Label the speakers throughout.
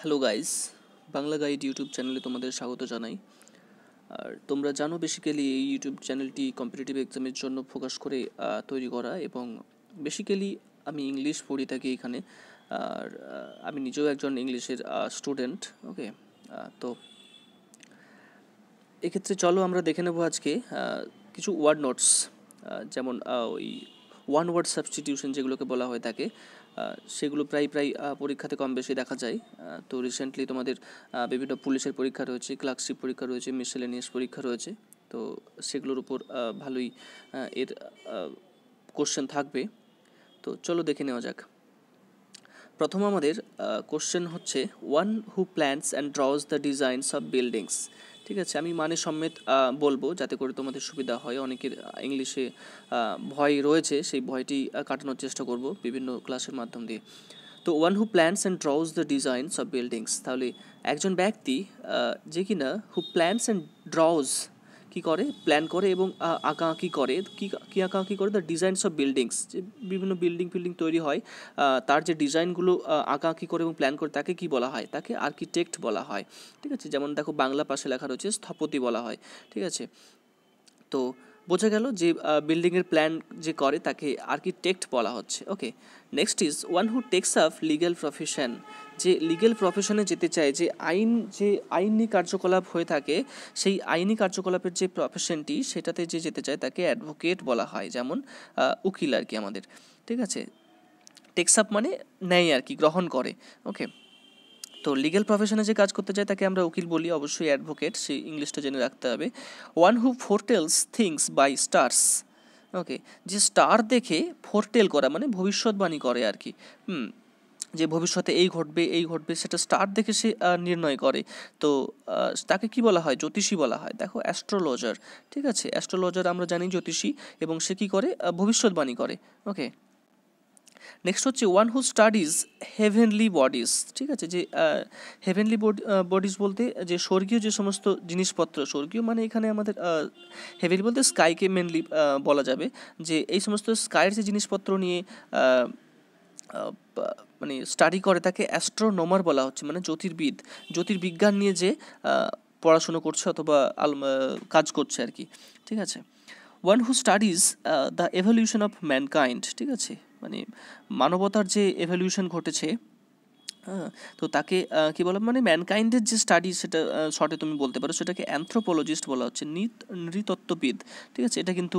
Speaker 1: hello guys Bangla guide YouTube চ্যানেলে তোমাদের স্বাগত জানাই আর তোমরা জানো বেসিক্যালি এই ইউটিউব চ্যানেলটি কম্পিটিটিভ এক্সামের জন্য ফোকাস করে তৈরি করা এবং বেসিক্যালি আমি ইংলিশ পড়ি থাকি এখানে আর আমি নিজেও একজন ইংলিশের স্টুডেন্ট ওকে তো এক্ষেত্রে চলো আমরা দেখে নেবো আজকে কিছু ওয়ার্ড নোটস যেমন ওই ওয়ান ওয়ার্ড সাবস্টিটিউশন যেগুলোকে বলা হয়ে থাকে সেগুলো প্রায় প্রায় পরীক্ষাতে কম বেশি দেখা যায় তো রিসেন্টলি তোমাদের বিভিন্ন পুলিশের পরীক্ষা রয়েছে ক্লার্কশিপ পরীক্ষা রয়েছে মিসেলেনিয়াস পরীক্ষা রয়েছে তো সেগুলোর উপর ভালোই এর কোশ্চেন থাকবে তো চলো দেখে নেওয়া যাক প্রথম আমাদের কোশ্চেন হচ্ছে one who plans and draws the designs of buildings ঠিক আছে আমি মানে সমেত বলবো যাতে করে তোমাদের সুবিধা হয় অনেকের ইংলিশে ভয় রয়েছে সেই ভয়টি কাটানোর চেষ্টা করব বিভিন্ন ক্লাসের মাধ্যম দিয়ে তো one who plans and draws the designs of buildings তাহলে একজন ব্যক্তি যে কিনা হু প্ল্যান্স অ্যান্ড ড্রজ কি করে প্ল্যান করে এবং আঁকাআঁকি করে কী কী আঁকাআঁকি করে দ্য ডিজাইনস অফ বিল্ডিংস যে বিভিন্ন বিল্ডিং ফিল্ডিং তৈরি হয় তার যে ডিজাইনগুলো আঁকাআঁকি করে এবং প্ল্যান করে তাকে কি বলা হয় তাকে আর্কিটেক্ট বলা হয় ঠিক আছে যেমন দেখো বাংলা পাশে লেখা রয়েছে স্থপতি বলা হয় ঠিক আছে তো বোঝা গেল যে বিল্ডিংয়ের প্ল্যান যে করে তাকে আর্কিটেক্ট বলা হচ্ছে okay next is one who takes up legal profession যে লিগেল প্রফেশনে যেতে চায় যে আইন যে আইনি কার্যকলাপ হয়ে থাকে সেই আইনি কার্যকলাপের যে প্রফেশনটি সেটাতে যে যেতে চায় তাকে অ্যাডভোকেট বলা হয় যেমন উকিল আর কি আমাদের ঠিক আছে টেক্সাপ মানে নেয় আর কি গ্রহণ করে ওকে তো লিগেল প্রফেশনে যে কাজ করতে চায় তাকে আমরা উকিল বলি অবশ্যই অ্যাডভোকেট সেই ইংলিশটা জেনে রাখতে হবে one who foretells things by stars okay যে স্টার দেখে ফোরটেল করা মানে ভবিষ্যৎবাণী করে আর কি হুম যে ভবিষ্যতে এই ঘটবে এই ঘটবে সেটা স্টার দেখে সে নির্ণয় করে তো তাকে কি বলা হয় জ্যোতিষী বলা হয় দেখো অ্যাস্ট্রোলজার ঠিক আছে অ্যাস্ট্রোলজার আমরা জানি জ্যোতিষী এবং সে কী করে ভবিষ্যৎবাণী করে ওকে নেক্সট হচ্ছে one who studies heavenly bodies ঠিক আছে যে হেভেনলি বডিস বলতে যে স্বর্গীয় যে সমস্ত জিনিসপত্র স্বর্গীয় মানে এখানে আমাদের হেভেনলি বলতে স্কাইকে মেনলি বলা যাবে যে এই সমস্ত স্কাইয়ের যে জিনিসপত্র নিয়ে মানে স্টাডি করে তাকে অ্যাস্ট্রোনোমার বলা হচ্ছে মানে জ্যোতির্বিদ জ্যোতির্বিজ্ঞান নিয়ে যে পড়াশুনো করছে অথবা কাজ করছে আর কি ঠিক আছে one who studies the evolution of mankind ঠিক আছে মানে মানবতার যে এভলিউশন ঘটেছে হ্যাঁ তো তাকে কি বলো মানে ম্যানকাইন্ডের যে স্টাডি সেটা শর্টে তুমি বলতে পারো সেটাকে অ্যান্থ্রোপোলজিস্ট বলা হচ্ছে নৃতত্ত্ববিদ ঠিক আছে এটা কিন্তু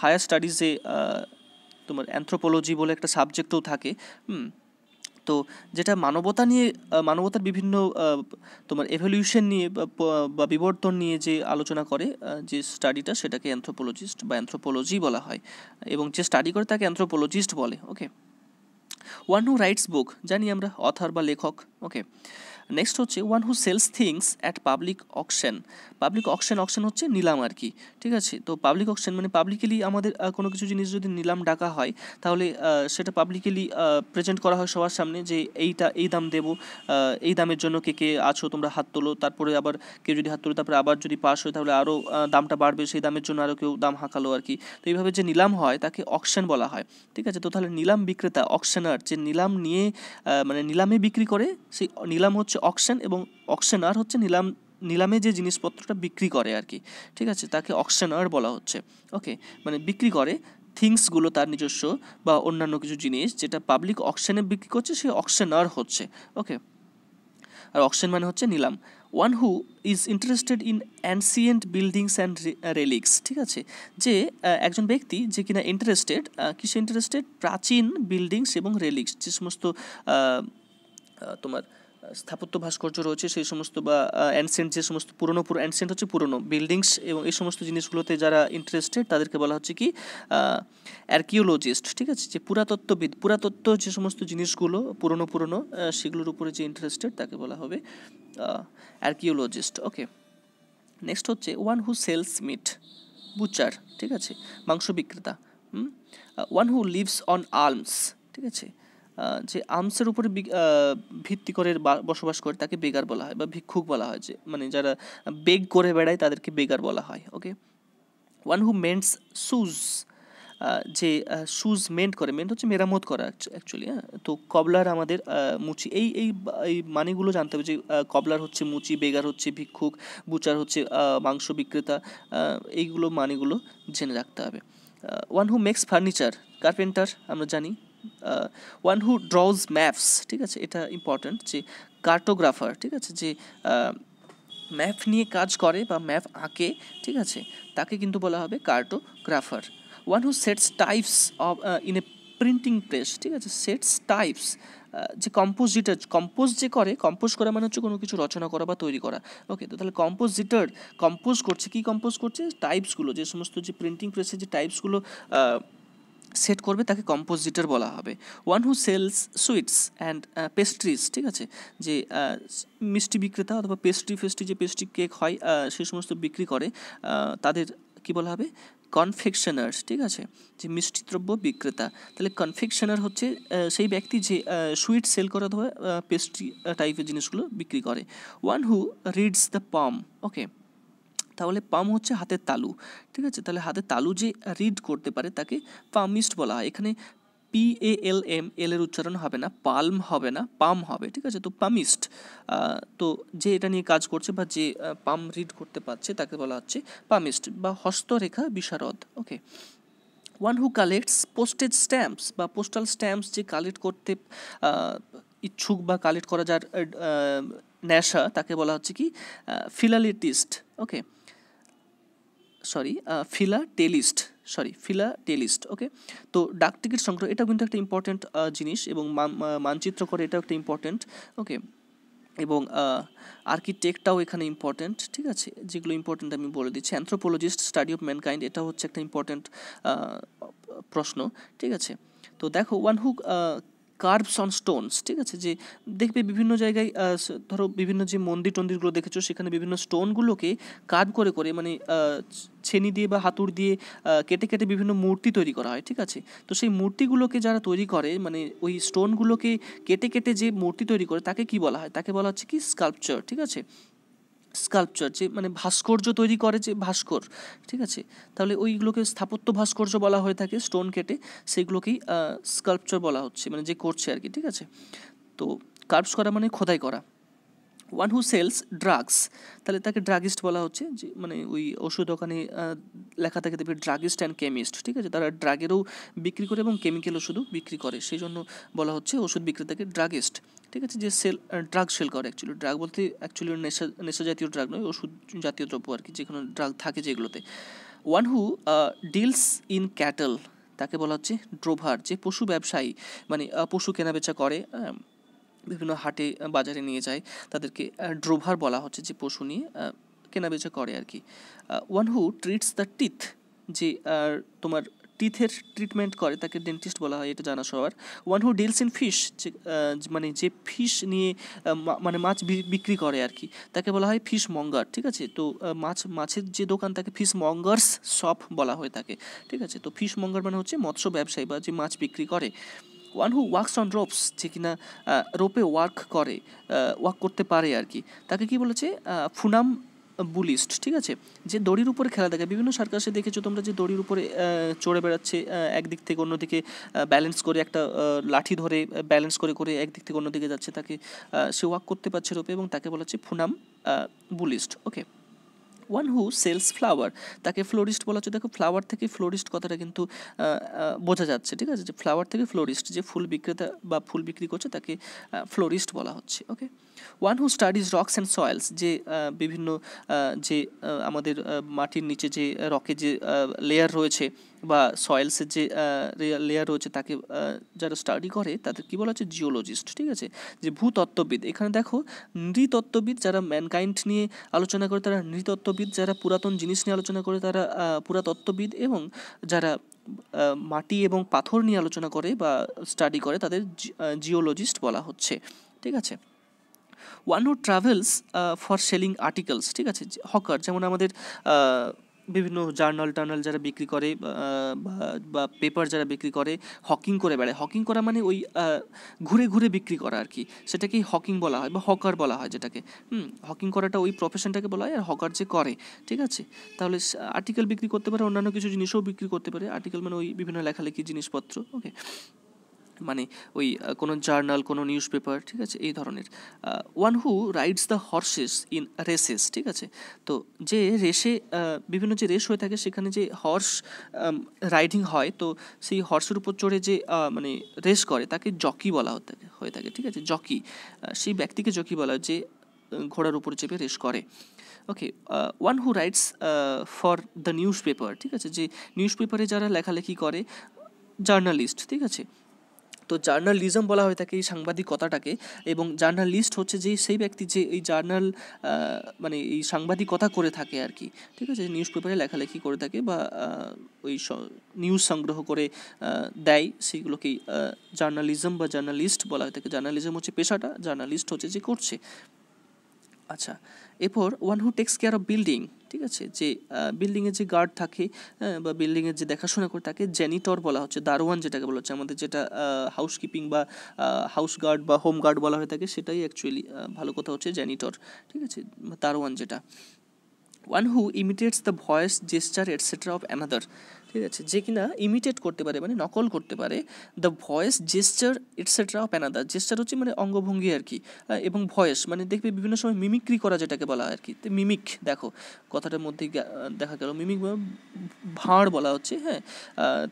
Speaker 1: হায়ার স্টাডিজে তোমার অ্যান্থ্রোপোলজি বলে একটা সাবজেক্টও থাকে হুম তো যেটা মানবতা নিয়ে মানবতার বিভিন্ন তোমার এভলিউশন নিয়ে বা বিবর্তন নিয়ে যে আলোচনা করে যে স্টাডিটা সেটাকে অ্যান্থ্রোপোলজিস্ট বা অ্যান্থ্রোপোলজি বলা হয় এবং যে স্টাডি করে তাকে অ্যান্থ্রোপোলজিস্ট বলে ওকে ওয়ান হু রাইটস বুক জানি আমরা অথার বা লেখক ওকে নেক্সট হচ্ছে one who sells things at public auction public auction auction হচ্ছে নিলাম আর কি ঠিক আছে তো পাবলিক অকশন মানে পাবলিকেলি আমাদের কোনো কিছু জিনিস যদি নিলাম ডাকা হয় তাহলে সেটা পাবলিকেলি প্রেজেন্ট করা হয় সবার সামনে যে এইটা এই দাম দেবো এই দামের জন্য কে কে আছো তোমরা হাত তোলো তারপরে আবার কেউ যদি হাত তোলো তারপরে আবার যদি পাস হয় তাহলে আরও দামটা বাড়বে সেই দামের জন্য আরও কেউ দাম হাঁকালো আর কি তো এইভাবে যে নিলাম হয় তাকে অকশন বলা হয় ঠিক আছে তো তাহলে নিলাম বিক্রেতা অকশনার যে নিলাম নিয়ে মানে নিলামে বিক্রি করে সেই নিলাম হচ্ছে হচ্ছে অকশন এবং অকশনার হচ্ছে নিলাম নিলামে যে জিনিসপত্রটা বিক্রি করে আর কি ঠিক আছে তাকে অকশনার বলা হচ্ছে ওকে মানে বিক্রি করে থিংসগুলো তার নিজস্ব বা অন্যান্য কিছু জিনিস যেটা পাবলিক অকশনে বিক্রি করছে সে অকশনার হচ্ছে ওকে আর অকশন মানে হচ্ছে নিলাম one who is interested in ancient buildings and relics ঠিক আছে যে একজন ব্যক্তি যে কিনা ইন্টারেস্টেড কিসে ইন্টারেস্টেড প্রাচীন বিল্ডিংস এবং রেলিক্স যে সমস্ত তোমার স্থাপত্য ভাস্কর্য রয়েছে সেই সমস্ত বা অ্যানসেন্ট যে সমস্ত পুরনো পুরো অ্যানসেন্ট হচ্ছে পুরনো বিল্ডিংস এবং এই সমস্ত জিনিসগুলোতে যারা ইন্টারেস্টেড তাদেরকে বলা হচ্ছে কি অ্যার্কিওলজিস্ট ঠিক আছে যে পুরাতত্ত্ববিদ পুরাতত্ত্ব যে সমস্ত জিনিসগুলো পুরনো পুরনো সেগুলোর উপরে যে ইন্টারেস্টেড তাকে বলা হবে অ্যার্কিওলজিস্ট ওকে নেক্সট হচ্ছে one who sells meat butcher ঠিক আছে মাংস বিক্রেতা one who lives on arms ঠিক আছে যে আমসের উপরে ভিত্তি করে বসবাস করে তাকে বেগার বলা হয় বা ভিক্ষুক বলা হয় যে মানে যারা বেগ করে বেড়ায় তাদেরকে বেগার বলা হয় okay one who mends shoes যে শুজ মেন্ট করে মেন্ট হচ্ছে মেরামত করা অ্যাকচুয়ালি হ্যাঁ তো কবলার আমাদের মুচি এই এই এই মানেগুলো জানতে হবে যে কবলার হচ্ছে মুচি বেগার হচ্ছে ভিক্ষুক বুচার হচ্ছে মাংস বিক্রেতা এইগুলো মানেগুলো জেনে রাখতে হবে one who makes furniture carpenter আমরা জানি ওয়ান হু ড্রজ ম্যাপস ঠিক আছে এটা ইম্পর্ট্যান্ট যে কার্টোগ্রাফার ঠিক আছে যে ম্যাপ নিয়ে কাজ করে বা ম্যাপ আঁকে ঠিক আছে তাকে কিন্তু বলা হবে cartographer one who sets types of in a printing press ঠিক আছে সেটস টাইপস যে কম্পোজিটার কম্পোজ যে করে কম্পোজ করা মানে হচ্ছে কোনো কিছু রচনা করা বা তৈরি করা ওকে তো তাহলে কম্পোজিটার কম্পোজ করছে কি কম্পোজ করছে টাইপসগুলো যে সমস্ত যে প্রিন্টিং প্রেসের যে টাইপসগুলো সেট করবে তাকে কম্পোজিটর বলা হবে one who sells sweets and pastries ঠিক আছে যে uh, মিষ্টি বিক্রেতা অথবা পেস্ট্রি ফেস্ট্রি যে পেস্ট্রি কেক হয় uh, সে সমস্ত বিক্রি করে uh, তাদের কি বলা হবে কনফেকশনার্স ঠিক আছে যে মিষ্টি দ্রব্য বিক্রেতা তাহলে কনফেকশনার হচ্ছে সেই ব্যক্তি যে সুইট সেল করে অথবা পেস্ট্রি টাইপের জিনিসগুলো বিক্রি করে one who reads the palm okay তাহলে পাম হচ্ছে হাতের তালু ঠিক আছে তাহলে হাতের তালু যে রিড করতে পারে তাকে পামিস্ট বলা হয় এখানে P A L M L এর উচ্চারণ হবে না পাল্ম হবে না পাম হবে ঠিক আছে তো পামিস্ট তো যে এটা নিয়ে কাজ করছে বা যে পাম রিড করতে পারছে তাকে বলা হচ্ছে পামিস্ট বা হস্তরেখা বিশারদ okay one who collects postage stamps বা পোস্টাল স্ট্যাম্পস যে কালেক্ট করতে ইচ্ছুক বা কালেক্ট করা যার নেশা তাকে বলা হচ্ছে কি ফিলালিটিস্ট ওকে সরি ফিলা টেলিস্ট সরি ফিলা টেলিস্ট ওকে তো ডাক টিকিট সংগ্রহ এটাও কিন্তু একটা ইম্পর্টেন্ট uh, জিনিস এবং uh, মানচিত্র করে এটাও একটা ইম্পর্টেন্ট ওকে এবং আর্কিটেক্টটাও uh, এখানে ইম্পর্টেন্ট ঠিক আছে যেগুলো ইম্পর্ট্যান্ট আমি বলে দিচ্ছি অ্যান্থ্রোপোলজিস্ট স্টাডি অফ ম্যানকাইন্ড এটা হচ্ছে একটা ইম্পর্টেন্ট প্রশ্ন ঠিক আছে তো দেখো one who carves on stones ঠিক আছে যে দেখবে বিভিন্ন জায়গায় ধরো বিভিন্ন যে মন্দির টন্দিরগুলো দেখেছো সেখানে বিভিন্ন স্টোনগুলোকে কার্ভ করে করে মানে ছেনি দিয়ে বা হাতুড় দিয়ে কেটে কেটে বিভিন্ন মূর্তি তৈরি করা হয় ঠিক আছে তো সেই মূর্তিগুলোকে যারা তৈরি করে মানে ওই স্টোনগুলোকে কেটে কেটে যে মূর্তি তৈরি করে তাকে কি বলা হয় তাকে বলা হচ্ছে কি স্কাল্পচার ঠিক আছে স্কাল্পচার যে মানে ভাস্কর্য তৈরি করে যে ভাস্কর ঠিক আছে তাহলে ওইগুলোকে স্থাপত্য ভাস্কর্য বলা হয়ে থাকে স্টোন কেটে সেগুলোকেই স্কাল্পচার বলা হচ্ছে মানে যে করছে আর কি ঠিক আছে তো কার্পস করা মানে খোদাই করা ওয়ান হু সেলস ড্রাগস তাহলে তাকে ড্রাগিস্ট বলা হচ্ছে যে মানে ওই ওষুধ দোকানে লেখা থাকে দেবে ড্রাগিস্ট অ্যান্ড কেমিস্ট ঠিক আছে তারা ড্রাগেরও বিক্রি করে এবং কেমিক্যাল ওষুধও বিক্রি করে সেই জন্য বলা হচ্ছে ওষুধ বিক্রেতাকে ড্রাগিস্ট ঠিক আছে যে সেল ড্রাগ সেল করে অ্যাকচুয়ালি ড্রাগ বলতে অ্যাকচুয়ালি নেশা নেশা জাতীয় ড্রাগ নয় ওষুধ জাতীয় দ্রব্য আর কি যেখানে ড্রাগ থাকে যেগুলোতে one who deals in cattle তাকে বলা হচ্ছে ড্রোভার যে পশু ব্যবসায়ী মানে পশু কেনাবেচা করে বিভিন্ন হাটে বাজারে নিয়ে যায় তাদেরকে ড্রোভার বলা হচ্ছে যে পশু নিয়ে কেনাবেচা করে আর কি one who treats the teeth যে তোমার টিথের ট্রিটমেন্ট করে তাকে ডেন্টিস্ট বলা হয় এটা জানা সবার one who deals in fish যে মানে যে ফিশ নিয়ে মানে মাছ বিক্রি করে আর কি তাকে বলা হয় ফিশ মঙ্গার ঠিক আছে তো মাছ মাছের যে দোকান তাকে ফিশ মঙ্গার্স শপ বলা হয়ে থাকে ঠিক আছে তো ফিশ মঙ্গার মানে হচ্ছে মৎস্য ব্যবসায়ী বা যে মাছ বিক্রি করে one who works on ropes যে কিনা রোপে ওয়ার্ক করে ওয়ার্ক করতে পারে আর কি তাকে কি বলেছে ফুনাম বুলিস্ট ঠিক আছে যে দড়ির উপরে খেলা দেখে বিভিন্ন সার্কাসে দেখেছো তোমরা যে দড়ির উপরে চড়ে বেড়াচ্ছে একদিক থেকে অন্যদিকে ব্যালেন্স করে একটা লাঠি ধরে ব্যালেন্স করে করে একদিক থেকে অন্যদিকে যাচ্ছে তাকে সে ওয়াক করতে পারছে রূপে এবং তাকে বলা হচ্ছে funambulist okay one who sells flower তাকে ফ্লোরিস্ট বলা হচ্ছে দেখো ফ্লাওয়ার থেকে ফ্লোরিস্ট কথাটা কিন্তু বোঝা যাচ্ছে ঠিক আছে যে ফ্লাওয়ার থেকে ফ্লোরিস্ট যে ফুল বিক্রেতা বা ফুল বিক্রি করছে তাকে ফ্লোরিস্ট বলা হচ্ছে okay one who studies rocks and soils যে বিভিন্ন যে আমাদের মাটির নিচে যে রকে যে লেয়ার রয়েছে বা সয়েলসের যে লেয়ার রয়েছে তাকে যারা স্টাডি করে তাদের কী বলা হচ্ছে জিওলজিস্ট ঠিক আছে যে ভূতত্ত্ববিদ এখানে দেখো নৃতত্ত্ববিদ যারা ম্যানকাইন্ড নিয়ে আলোচনা করে তারা নৃতত্ত্ববিদ যারা পুরাতন জিনিস নিয়ে আলোচনা করে তারা পুরাতত্ত্ববিদ এবং যারা মাটি এবং পাথর নিয়ে আলোচনা করে বা স্টাডি করে তাদের জিওলজিস্ট বলা হচ্ছে ঠিক আছে one who travels for selling articles ঠিক আছে হকার যেমন আমাদের বিভিন্ন জার্নাল টার্নাল যারা বিক্রি করে বা পেপার যারা বিক্রি করে হকিং করে বেড়ায় হকিং করা মানে ওই ঘুরে ঘুরে বিক্রি করা আর কি সেটাকেই হকিং বলা হয় বা হকার বলা হয় যেটাকে হুম হকিং করাটা ওই প্রফেশনটাকে বলা হয় আর হকার যে করে ঠিক আছে তাহলে আর্টিকেল বিক্রি করতে পারে অন্যান্য কিছু জিনিসও বিক্রি করতে পারে আর্টিকেল মানে ওই বিভিন্ন লেখালেখি জিনিসপত্র ওকে মানে ওই কোনো জার্নাল কোনো নিউজ পেপার ঠিক আছে এই ধরনের one who rides the horses in races ঠিক আছে তো যে রেসে বিভিন্ন যে রেস হয়ে থাকে সেখানে যে হর্স রাইডিং হয় তো সেই হর্সের উপর চড়ে যে মানে রেস করে তাকে জকি বলা হয়ে থাকে ঠিক আছে জকি সেই ব্যক্তিকে জকি বলা যে ঘোড়ার উপর চেপে রেস করে okay one who writes for the newspaper ঠিক আছে যে নিউজ পেপারে যারা লেখালেখি করে জার্নালিস্ট ঠিক আছে তো জার্নালিজম বলা হয়ে থাকে এই সাংবাদিকতাটাকে এবং জার্নালিস্ট হচ্ছে যেই সেই ব্যক্তি যে এই জার্নাল মানে এই সাংবাদিকতা করে থাকে আর কি ঠিক আছে নিউজ পেপারে লেখালেখি করে থাকে বা ওই নিউজ সংগ্রহ করে দেয় সেইগুলোকেই জার্নালিজম বা জার্নালিস্ট বলা হয়ে থাকে জার্নালিজম হচ্ছে পেশাটা জার্নালিস্ট হচ্ছে যে করছে আচ্ছা এরপর one who takes care of building ঠিক আছে যে বিল্ডিংয়ে যে গার্ড থাকে বা বিল্ডিংয়ের যে দেখাশোনা করে তাকে জ্যানিটর বলা হচ্ছে দারোয়ান যেটাকে বলা হচ্ছে আমাদের যেটা হাউসকিপিং বা হাউস গার্ড বা হোম গার্ড বলা হয়ে থাকে সেটাই অ্যাকচুয়ালি ভালো কথা হচ্ছে জ্যানিটর ঠিক আছে দারোয়ান যেটা one who imitates the voice jester etcetera of another ঠিক আছে যে কিনা ইমিটেট করতে পারে মানে নকল করতে পারে the voice jester etcetera of another jester হচ্ছে মানে অঙ্গভঙ্গি আর কি এবং ভয়েস মানে দেখবে বিভিন্ন সময় মিমিক্রি করা যেটাকে বলা হয় আর কি মিমিক দেখো কথাটার মধ্যে দেখা গেল মিমিক ভাঁড় বলা হচ্ছে হ্যাঁ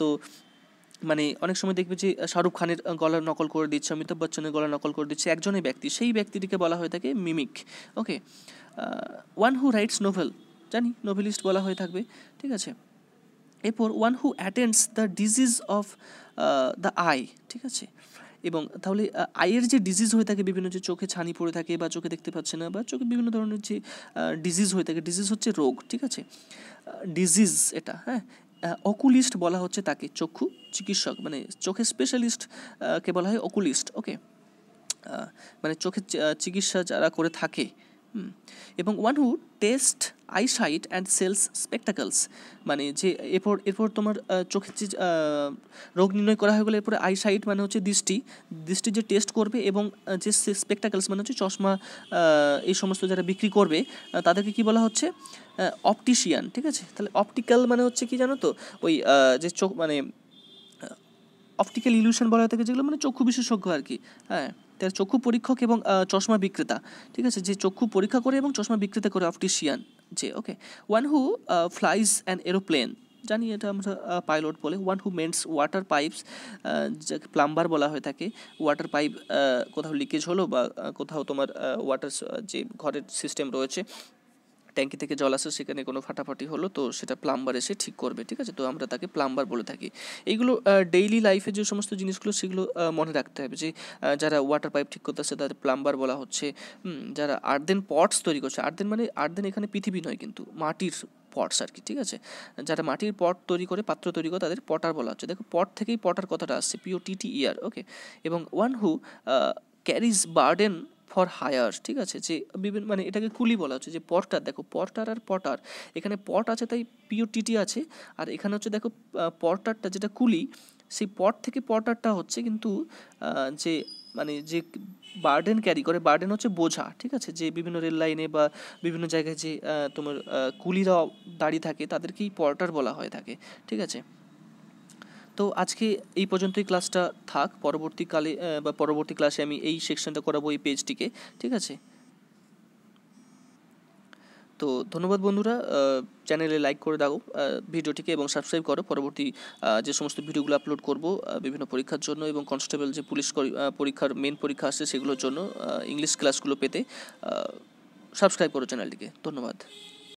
Speaker 1: তো মানে অনেক সময় দেখবে যে শাহরুখ খানের গলার নকল করে দিচ্ছে অমিতাভ বচ্চনের গলার নকল করে দিচ্ছে একজনই ব্যক্তি সেই ব্যক্তিটিকে বলা হয়ে থাকে mimic okay one who writes novel জানি নোভেলিস্ট বলা হয়ে থাকবে ঠিক আছে এরপর one who attends the disease of the eye ঠিক আছে এবং তাহলে আয়ের যে ডিজিজ হয়ে থাকে বিভিন্ন যে চোখে ছানি পড়ে থাকে বা চোখে দেখতে পাচ্ছে না বা চোখে বিভিন্ন ধরনের যে ডিজিজ হয়ে থাকে ডিজিজ হচ্ছে রোগ ঠিক আছে ডিজিজ এটা হ্যাঁ অকুলিস্ট বলা হচ্ছে তাকে চক্ষু চিকিৎসক মানে চোখের স্পেশালিস্টকে বলা হয় অকুলিস্ট ওকে মানে চোখের চিকিৎসা যারা করে থাকে এবং one who test eyesight and sells spectacles মানে যে এরপর এরপর তোমার চোখের যে রোগ নির্ণয় করা হয়ে গেলে এরপরে আইসাইট মানে হচ্ছে দৃষ্টি দৃষ্টি যে টেস্ট করবে এবং যে স্পেকটাকলস মানে হচ্ছে চশমা এই সমস্ত যারা বিক্রি করবে তাদেরকে কি বলা হচ্ছে অপটিশিয়ান ঠিক আছে তাহলে অপটিক্যাল মানে হচ্ছে কি জানো তো ওই যে চোখ মানে অপটিক্যাল ইলিউশন বলা থাকে যেগুলো মানে চক্ষু বিশেষজ্ঞ আর কি হ্যাঁ তার চক্ষু পরীক্ষক এবং চশমা বিক্রেতা ঠিক আছে যে চক্ষু পরীক্ষা করে এবং চশমা বিক্রেতা করে অপটিশিয়ান যে okay one who flies an aeroplane জানি এটা আমরা পাইলট uh, বলে one who mends water pipes যাকে প্লাম্বার বলা হয়ে থাকে ওয়াটার পাইপ uh, কোথাও লিকেজ হলো বা uh, কোথাও তোমার ওয়াটার যে ঘরের সিস্টেম রয়েছে ট্যাঙ্কি থেকে জল আসে সেখানে কোনো ফাটাফাটি হলো তো সেটা প্লাম্বার এসে ঠিক করবে ঠিক আছে তো আমরা তাকে প্লাম্বার বলে থাকি এইগুলো ডেইলি লাইফে যে সমস্ত জিনিসগুলো সেগুলো মনে রাখতে হবে যে যারা ওয়াটার পাইপ ঠিক করতে আসে তাদের প্লাম্বার বলা হচ্ছে যারা আর্দেন পটস তৈরি করছে আর্দেন মানে আর্দেন এখানে পৃথিবী নয় কিন্তু মাটির পটস আর কি ঠিক আছে যারা মাটির পট তৈরি করে পাত্র তৈরি করে তাদের পটার বলা হচ্ছে দেখো পট থেকেই পটার কথাটা আসছে পিও টিটি ইয়ার ওকে এবং one who carries burden for hire ঠিক আছে যে বিভিন্ন মানে এটাকে কুলি বলা হচ্ছে যে পটার দেখো পটার আর পটার এখানে পট আছে তাই পিওটিটি আছে আর এখানে হচ্ছে দেখো পটারটা যেটা কুলি সেই পট থেকে পটারটা হচ্ছে কিন্তু যে মানে যে বার্ডেন ক্যারি করে বার্ডেন হচ্ছে বোঝা ঠিক আছে যে বিভিন্ন রেল লাইনে বা বিভিন্ন জায়গায় যে তোমার কুলিরা দাঁড়িয়ে থাকে তাদেরকেই পর্টার বলা হয়ে থাকে ঠিক আছে তো আজকে এই পর্যন্তই ক্লাসটা থাক পরবর্তীকালে বা পরবর্তী ক্লাসে আমি এই সেকশনটা করাবো এই পেজটিকে ঠিক আছে তো ধন্যবাদ বন্ধুরা চ্যানেলে লাইক করে দাও ভিডিওটিকে এবং সাবস্ক্রাইব করো পরবর্তী যে সমস্ত ভিডিওগুলো আপলোড করব বিভিন্ন পরীক্ষার জন্য এবং কনস্টেবল যে পুলিশ পরীক্ষার মেন পরীক্ষা আসছে সেগুলোর জন্য ইংলিশ ক্লাসগুলো পেতে সাবস্ক্রাইব করো চ্যানেলটিকে ধন্যবাদ